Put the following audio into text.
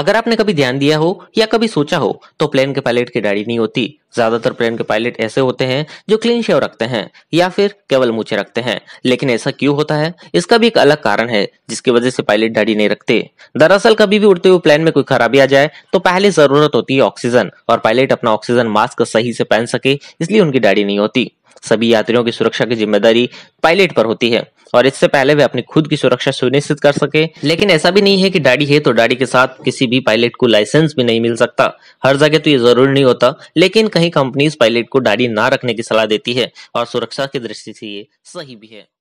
अगर आपने कभी ध्यान दिया हो या कभी सोचा हो तो प्लेन के पायलट की डाड़ी नहीं होती ज्यादातर प्लेन के पायलट ऐसे होते हैं जो क्लीन शेव रखते हैं या फिर केवल मूछे रखते हैं लेकिन ऐसा क्यों होता है इसका भी एक अलग कारण है जिसकी वजह से पायलट दाढ़ी नहीं रखते दरअसल कभी भी उड़ते हुए प्लेन में कोई खराबी आ जाए तो पहले जरूरत होती है ऑक्सीजन और पायलट अपना ऑक्सीजन मास्क सही से पहन सके इसलिए उनकी दाढ़ी नहीं होती सभी यात्रियों की सुरक्षा की जिम्मेदारी पायलट पर होती है और इससे पहले वे अपनी खुद की सुरक्षा सुनिश्चित कर सके लेकिन ऐसा भी नहीं है कि डाडी है तो डाडी के साथ किसी भी पायलट को लाइसेंस भी नहीं मिल सकता हर जगह तो ये जरूरी नहीं होता लेकिन कहीं कंपनीज पायलट को डाडी ना रखने की सलाह देती है और सुरक्षा की दृष्टि से ये सही भी है